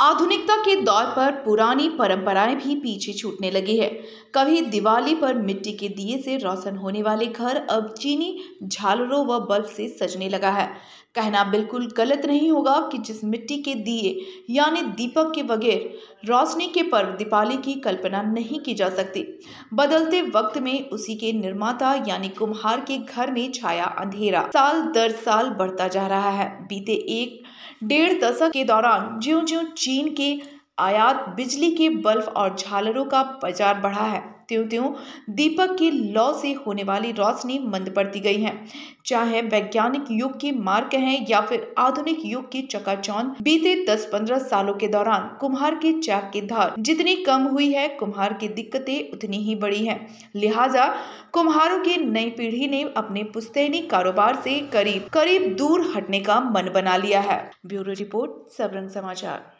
आधुनिकता के दौर पर पुरानी परंपराएं भी पीछे छूटने लगी है कभी दिवाली पर मिट्टी के दिए से रोशन होने वाले घर अब चीनी झालरों व बल्ब से सजने लगा है कहना बिल्कुल गलत नहीं होगा कि जिस मिट्टी के दिए यानी दीपक के बगैर रोशनी के पर्व दीपावली की कल्पना नहीं की जा सकती बदलते वक्त में उसी के निर्माता यानी कुम्हार के घर में छाया अंधेरा साल दर साल बढ़ता जा रहा है बीते एक डेढ़ दशक के दौरान ज्यो ज्यो चीन के आयात बिजली के बल्ब और झालरों का बाजार बढ़ा है त्यों त्यों दीपक के लौ से होने वाली रोशनी मंद पड़ती गई है चाहे वैज्ञानिक युग के मार्ग हैं या फिर आधुनिक युग की चकाचौंध बीते 10-15 सालों के दौरान कुम्हार के चाक की धार जितनी कम हुई है कुम्हार की दिक्कतें उतनी ही बड़ी हैं लिहाजा कुम्हारों की नई पीढ़ी ने अपने पुस्तैनी कारोबार से करीब करीब दूर हटने का मन बना लिया है ब्यूरो रिपोर्ट सबरंग समाचार